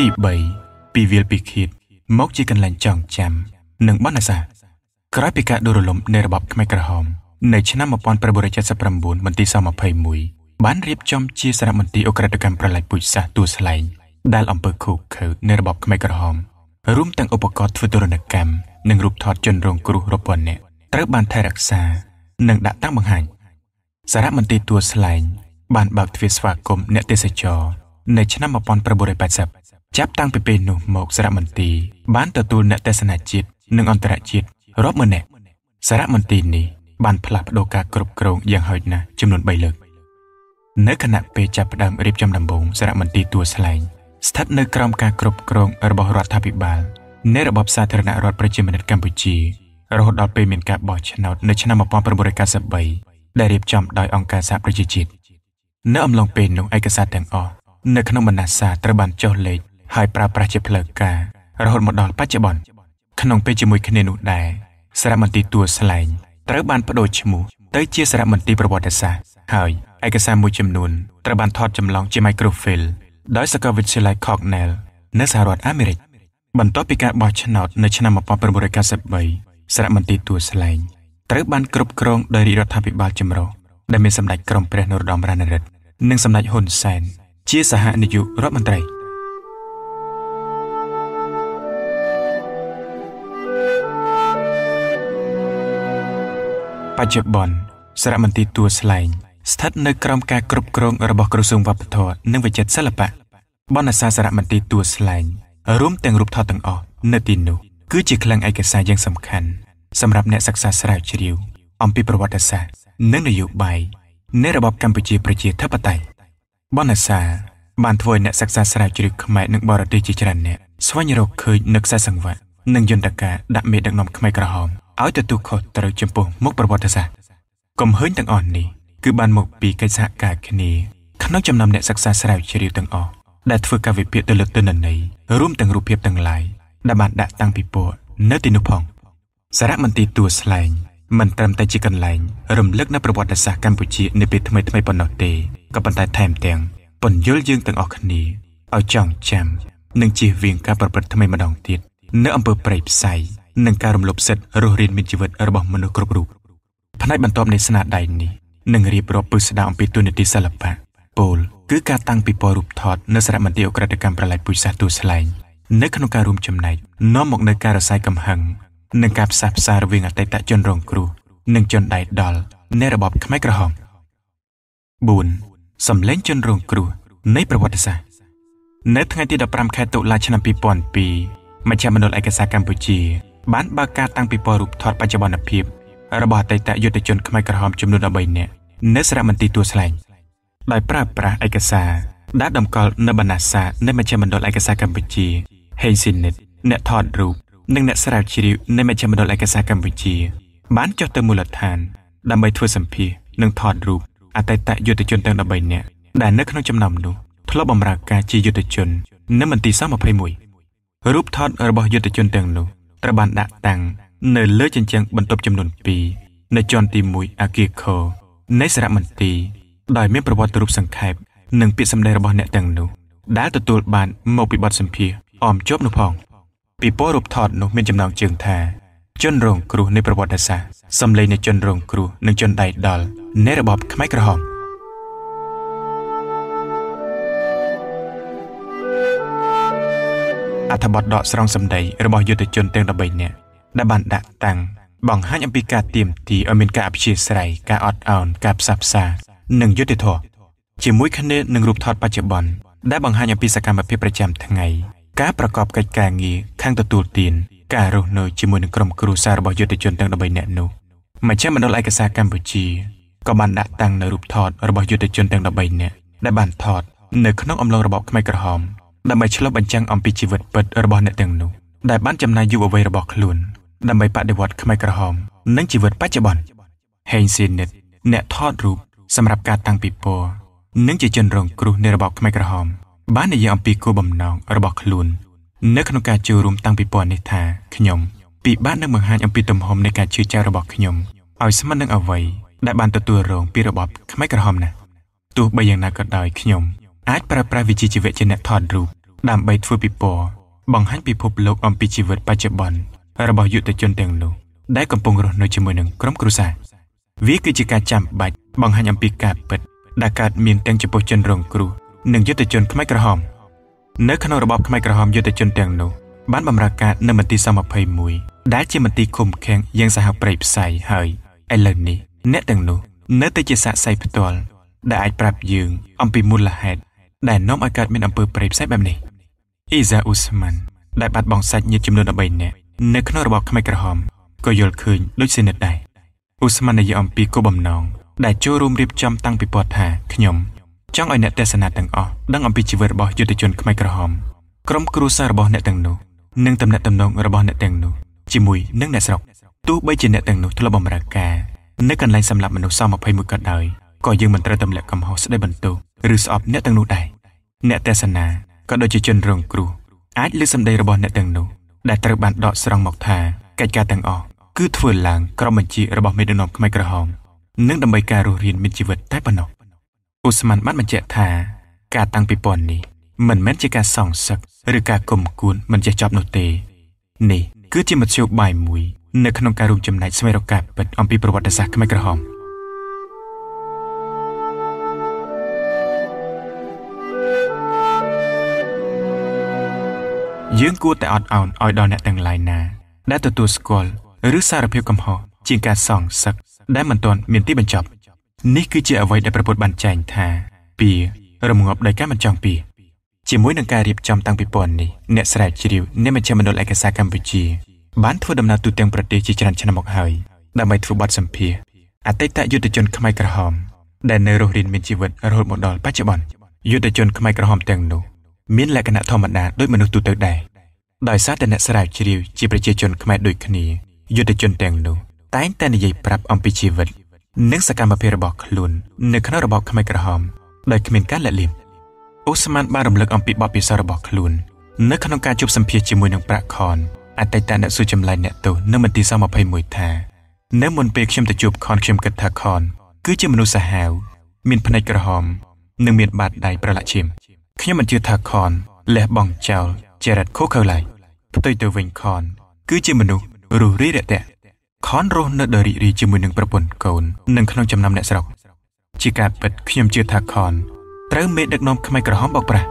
ទី3ពីវាលពិឃាតមកជាកន្លែងចងចាំនិងបណ្ណាសា ក្រោយពីការដួលរលំនៃរបបខ្មែរក្រហមនៅឆ្នាំ1979មន្ទីរស21បានរៀបចំជាសារមន្ទីរអ ுக ្រិតកម្មប្រល័យពូជសាសន៍ទួលស្លែងដែលអំពើឃោឃៅនៃរបបខ្មែរក្រហម រួមទាំងឧបករណ៍ធ្វើទរណកម្មនិងរូបថតជនរងគ្រោះរាប់ពាន់នាក់ត្រូវបានថែរក្សានិងដាក់តាំងបង្ហាញសារមន្ទីរទួលស្លែងបានបើកទ្វារស្វាគមន៍អ្នកទេសចរនៅឆ្នាំ1980ចាប់តាំងពីពេលនោះមកសារមន្ទីរបានទទួលអ្នកទេសនាជាតិនិងអន្តរជាតិរាប់ម៉ឺននាក់សារមន្ទីរនេះបានផ្លាស់ប្ដូរការគ្រប់គ្រងយ៉ាងហោចណាស់ចំនួន3លើកនៅគណៈពេលចាប់ផ្ដើមរៀបចំដំបូងសារមន្ទីរទួលស្លែងស្ថិតនៅក្រោមការគ្រប់គ្រងរបស់រដ្ឋាភិបាលនៃរបបសាធារណរដ្ឋប្រជាមានិតកម្ពុជារហូតដល់ពេលមានការបោះឆ្នោតនៅឆ្នាំ1993ដែលរៀបចំដោយអង្គការសហប្រជាជាតិនៅអំឡុងពេលនោះឯកសារទាំងអស់នៅក្នុងបណ្ណាសារត្រូវបានចុះលេខហើយប្រើប្រាស់ជាផ្លូវការរហូតមកដល់បច្ចុប្បន្នក្នុងពេលជាមួយគ្នានោះដែរសារមន្ទីរទួលស្លែងត្រូវបានបដូរឈ្មោះទៅជាសារមន្ទីរប្រវត្តិសាស្ត្រហើយឯកសារមួយចំនួនត្រូវបានថតចម្លងជា microfilm ដោយសាកលវិទ្យាល័យ Cornell នៅសហរដ្ឋអាមេរិកបន្ទាប់ពីការបោះឆ្នោតនៅឆ្នាំ1993សារមន្ទីរទួលស្លែងត្រូវបានគ្រប់គ្រងដោយរាជរដ្ឋាភិបាល ចម្រុះដែលមានសម្ដេចក្រមព្រះនរោត្តមរណរដ្ឋនិងសម្ដេចហ៊ុនសែនជាសហនាយករដ្ឋមន្ត្រី។បច្ចុប្បន្នសារមន្ទីរទួលស្លែងស្ថិតនៅក្រោមការគ្រប់គ្រងរបស់ក្រសួងវប្បធម៌និងវិចិត្រសិល្បៈបណ្ណាសាសារមន្ទីរទួលស្លែងរួមទាំងរូបថតទាំងអស់នៅទីនោះគឺជាក្លឹងឯកសារយ៉ាងសំខាន់សម្រាប់អ្នកសិក្សាស្រាវជ្រាវអំពីប្រវត្តិសាស្ត្រនិងនយោបាយនៃរបបកម្ពុជាប្រជាធិបតេយ្យបណ្ណាសាបានធ្វើឲ្យអ្នកសិក្សាស្រាវជ្រាវខ្មែរនិងបរទេសជាច្រើនអ្នកស្វែងរកឃើញនឹកខ្សែសង្វាក់និងយន្តការដាក់មេដឹកនាំខ្មែរក្រហមឲ្យទទួលខុសត្រូវចំពោះមុខប្រវត្តិសាស្ត្រកំហឹញទាំងអស់នេះគឺបានមកពីកិច្ចសហការគ្នាក្នុងចំណោមអ្នកសិក្សាស្រាវជ្រាវទាំងអស់ដែលធ្វើការវិភាគទៅលើទិន្នន័យរួមទាំងរូបភាពទាំងឡាយដែលបានដាក់តាំងពីពួកនៅទីនោះផងសារមន្ទីរទួលស្លែងមិនត្រឹមតែជាកន្លែងរំលឹកនៅប្រវត្តិសាស្ត្រកម្ពុជានាពេលថ្មីៗប៉ុណ្ណោះទេក៏ប៉ុន្តែថែមទាំងពន្យល់យើងទាំងអស់គ្នាឲ្យចងចាំនិងជៀសវាងការប្រព្រឹត្តថ្មីម្ដងទៀតនៅអំពើប្រៃផ្សៃនិងការរំលោភសិទ្ធិរស់រានមានជីវិតរបស់មនុស្សគ្រប់រូបផ្នែកបន្ទាប់នៃស្នាដៃនេះនឹងរៀបរាប់ពីស្ដារអំពីទូនីតិសិល្បៈពលគឺការតាំងពីពណ៌រូបថតនៅសារមន្ទីរអក្រិតកម្មប្រឡាយពូជសាសន៍ទូស្លែងនៅក្នុងការរួមចំណែកនាំមកនៅការរសាយកំហឹងនិងការផ្សះផ្សារវាងអតីតជនរងគ្រោះនិងជនដៃដល់នៃរបបខ្មែរក្រហម4សម្លេងជនរងគ្រោះនៃប្រវត្តិសាស្ត្រនៅថ្ងៃទី15ខែតុលាឆ្នាំ2002មជ្ឈមណ្ឌលឯកសារកម្ពុជាបានបើកការតាំងពិព័រណ៍រូបថតបច្ចុប្បន្នភាពរបស់អតីតយុទ្ធជនខ្មែរក្រហមចំនួន13នាក់នៅសារមន្ទីរទួលស្លែងដោយប្រើប្រាស់ឯកសារដែលតម្កល់នៅបណ្ណាសានៃមជ្ឈមណ្ឌលឯកសារកម្ពុជាហេងស៊ីនិតអ្នកថតរូបនិងអ្នកស្រាវជ្រាវនៃមជ្ឈមណ្ឌលឯកសារកម្ពុជាបានចុះទៅមូលដ្ឋានដើម្បីធ្វើសម្ភារនិងថតរូបអតីតយុទ្ធជនទាំង13នាក់ដែលនៅក្នុងចំណោមនោះធ្លាប់បម្រើការជាយុទ្ធជននៅមន្ទីរស21រូបថតរបស់យុទ្ធជនទាំងនោះត្រូវបានដាក់តាំង នៅលើជញ្ជាំងបន្ទប់ចំនួន2នៅជាន់ទី1អាគារខនៃសារមន្ទីរដោយមានប្រវត្តិរូបសង្ខេបនិងពាក្យសម្ដីរបស់អ្នកទាំងនោះដែលទទួលបានមកពីបទសម្ភាសអមជាប់នោះផង ពីពណ៌រូបថតនោះមានចំណងជើងថា ជនរងគ្រោះនៃប្រវត្តិសាស្ត្រសម្លេងនៃជនរងគ្រោះនិងជនដៃដល់នៃរបបខ្មែរក្រហមត្ថបទដកស្រង់សម្ដីរបស់យុទ្ធជនទាំង13នាក់ដែលបានដាក់តាំងបង្ហាញអំពីការទៀមទីឲ្យមានការអព្យាស្រ័យការអត់ឱនការផ្សះផ្សានិងយុទ្ធធរជាមួយគ្នានឹងរូបថត បច្ចុប្បន្នដែលបង្ហាញអំពីសកម្មភាពប្រចាំថ្ងៃការប្រកបកិច្ចការងារខាងទទួលទានការរស់នៅជាមួយនឹងក្រុមគ្រួសាររបស់យុទ្ធជនទាំង13នាក់នោះមជ្ឈមណ្ឌលឯកសារកម្ពុជាក៏បានដាក់តាំងនៅរូបថតរបស់យុទ្ធជនទាំង13នាក់ដែលបានថតនៅក្នុងអំឡុងរបបខ្មែរក្រហមដើម្បីឆ្លុះបញ្ចាំងអំពីជីវិតពិតរបស់អ្នកទាំងនោះដែលបានចំណាយយុវវ័យរបស់ខ្លួនដើម្បីបដិវត្តខ្មែរក្រហមនិងជីវិតបច្ចុប្បន្នហេងស៊ីនិតអ្នកថតរូបសម្រាប់ការតាំងពិព័រណ៍និងជាជនរងគ្រោះនៃរបបខ្មែរក្រហមបាននិយាយអំពីគោលបំណងរបស់ខ្លួននៅក្នុងការចូលរួមតាំងពិព័រណ៍នេះថាខ្ញុំពិបាកនឹងបង្ហាញអំពីទំហំនៃការជឿជាក់របស់ខ្ញុំឲ្យស្មើនឹងអ្វីដែលបានទទួលរងពីរបបខ្មែរក្រហមណាទោះបីយ៉ាងណាក៏ដោយខ្ញុំអាចប្រើប្រាស់វិជ្ជាជីវៈជាអ្នកថតរូបដើម្បីធ្វើពិព័រណ៍បង្ហាញពិភពលោកអំពីជីវិត បច្ចុប្បន្នរបស់យុទ្ធជនទាំងនោះដែលកំពុងរស់នៅជាមួយនឹងក្រុមគ្រួសារវាគឺជាការចាំបាច់បង្ហាញអំពីការពិតដែលកើតមានទាំងចំពោះជនរងគ្រោះនិងយុទ្ធជនខ្មែរក្រហមនៅ ក្នុងរបបខ្មែរក្រហមយុទ្ធជនទាំងនោះបានបម្រើការនៅមន្ទីរស21ដែលជាមន្ទីរឃុំឃាំងយ៉ាងសាហាវព្រៃផ្សៃហើយឥឡូវនេះអ្នកទាំងនោះនៅតែជាសាក្សីផ្ទាល់ដែលអាចប្រាប់យើងអំពីមូលហេតុដែលនាំឲ្យកើតមានអំពើប្រេយផ្សេងបែបនេះអ៊ីសាអ៊ូស្ម៉ាន់ដែលបាត់បង់សាច់ញាតិចំនួន13នាក់នៅក្នុងរបបខ្មែរក្រហមក៏យល់ឃើញដូចសេនិតដែរអ៊ូស្ម៉ាន់និយាយអំពីគោលបំណងដែលចូលរួមរៀបចំតាំងពីគាត់ថាខ្ញុំ ចង់ឲ្យអ្នកទេសនាទាំងអស់ដឹងអំពីជីវិតរបស់យុទ្ធជនខ្មែរក្រហមក្រុមគ្រួសាររបស់អ្នកទាំងនោះនិងតំណែងតំណងរបស់អ្នកទាំងនោះជាមួយនឹងអ្នកស្រុកទោះបីជាអ្នកទាំងនោះធ្លាប់បម្រើការនៅកន្លែងសម្រាប់មនុស្សស21ក៏ដោយក៏យើងមិនត្រូវទម្លាក់កំហុសស្ដីបន្ទោសឬស្អប់អ្នកទាំងនោះដែរអ្នកទេសនាក៏ដូចជាជនរងគ្រោះអាចលើសម្ដីរបស់អ្នកទាំងនោះដែលត្រូវបានដកស្រង់មកថាកិច្ចការទាំងអស់គឺធ្វើឡើងក្រោមបញ្ជារបស់មេដឹកនាំខ្មែរក្រហមនិងដើម្បីការរស់រានមានជីវិតតែប៉ុណ្ណោះអ៊ូស្មានបានបញ្ជាក់ថាការតាំងពីប៉ុននេះមិនមែនជាការសងសឹកឬការគុំគួនមិនចេះចប់នោះទេ នេះ គឺជាមធ្យោបាយមួយនៅក្នុងការរួមចំណែកស្វែងរកការពិតអំពីប្រវត្តិសាស្ត្រខ្មែរក្រហម។យើងគួរតែអត់ឱនឲ្យដល់អ្នកទាំងឡាយណាដែលទទួលស្គាល់ឬសារភាពកំហុសជាការសងសឹកដែលមិនទាន់មានទីបញ្ចប់នេះគឺជាអ្វីដែលប្រពុតបានចែងថាពីរំងាប់ដោយការមិនចង់ពី ជាមួយនឹងការរៀបចំតាំងពីប៉ុននេះអ្នកស្រាវជ្រាវនៃមជ្ឈមណ្ឌលឯកសារកម្ពុជាបានធ្វើដំណើរទូទាំងប្រទេសជាច្រើនឆ្នាំមកហើយដើម្បីធ្វើបទសម្ភាសអតីតយុទ្ធជនខ្មែរក្រហមដែលនៅរស់រានមានជីវិតរហូតមកដល់បច្ចុប្បន្នយុទ្ធជនខ្មែរក្រហមទាំងនោះមានលក្ខណៈធម្មតាដូចមនុស្សទូទៅដែរដោយសារតែអ្នកស្រាវជ្រាវជាប្រជាជនខ្មែរដូចគ្នាយុទ្ធជនទាំងនោះតែងតែនិយាយប្រាប់អំពីជីវិត និងសកម្មភាពរបស់ខ្លួននៅក្នុងរបបខ្មែរក្រហមដោយគ្មានការលាក់លៀមអូស្មានបានរំលឹកអំពីបទពិសោធន៍របស់ខ្លួននៅក្នុងការជួបសម្ភាសជាមួយនឹងប្រាក់ខនអតីតអ្នកសួរចម្លើយអ្នកទោសនៅមន្ទីរស21ថានៅមុនពេលខ្ញុំទៅជួបខនខ្ញុំគិតថាខនគឺជាមនុស្សសាហាវមានភ្នែកក្រហមនិងមានបាតដៃប្រឡាក់ឈាមខ្ញុំមិនជឿថាខនលះបង់ចោលចរិតខុសខើឡើយផ្ទុយទៅវិញខនគឺជាមនុស្សរុះរាយរាក់ទាក់ខនរស់នៅដោយរីករាយជាមួយនឹងប្រពន្ធកូននិងក្នុងចំណោមអ្នកស្រុកជាការពិតខ្ញុំជឿថាខនត្រូវមេដឹកនាំខ្មែរក្រហមបោកប្រាស់